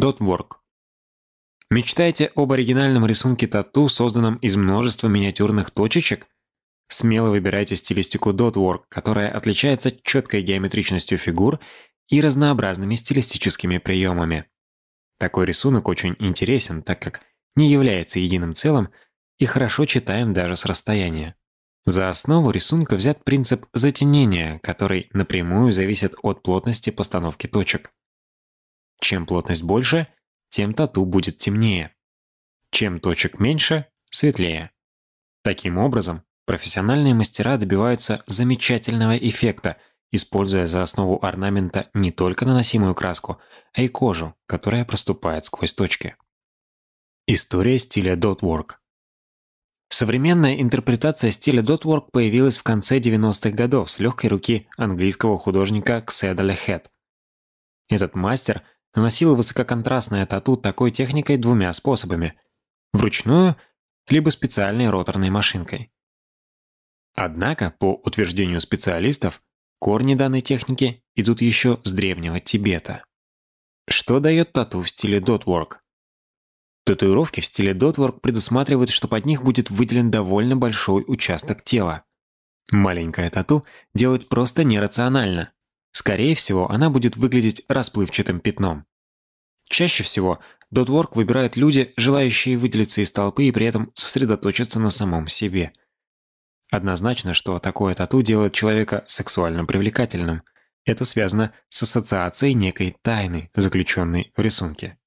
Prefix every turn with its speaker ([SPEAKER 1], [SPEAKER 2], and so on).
[SPEAKER 1] Dotwork. Мечтаете об оригинальном рисунке тату, созданном из множества миниатюрных точечек? Смело выбирайте стилистику Dotwork, которая отличается четкой геометричностью фигур и разнообразными стилистическими приемами. Такой рисунок очень интересен, так как не является единым целым и хорошо читаем даже с расстояния. За основу рисунка взят принцип затенения, который напрямую зависит от плотности постановки точек. Чем плотность больше, тем тату будет темнее. Чем точек меньше, светлее. Таким образом, профессиональные мастера добиваются замечательного эффекта, используя за основу орнамента не только наносимую краску, а и кожу, которая проступает сквозь точки. История стиля Dotwork Современная интерпретация стиля Dotwork появилась в конце 90-х годов с легкой руки английского художника Кседа Лехет. Этот мастер наносила высококонтрастное тату такой техникой двумя способами – вручную, либо специальной роторной машинкой. Однако, по утверждению специалистов, корни данной техники идут еще с древнего Тибета. Что дает тату в стиле дотворк? Татуировки в стиле дотворк предусматривают, что под них будет выделен довольно большой участок тела. Маленькое тату делать просто нерационально, Скорее всего, она будет выглядеть расплывчатым пятном. Чаще всего дотворк выбирают люди, желающие выделиться из толпы и при этом сосредоточиться на самом себе. Однозначно, что такое тату делает человека сексуально привлекательным. Это связано с ассоциацией некой тайны, заключенной в рисунке.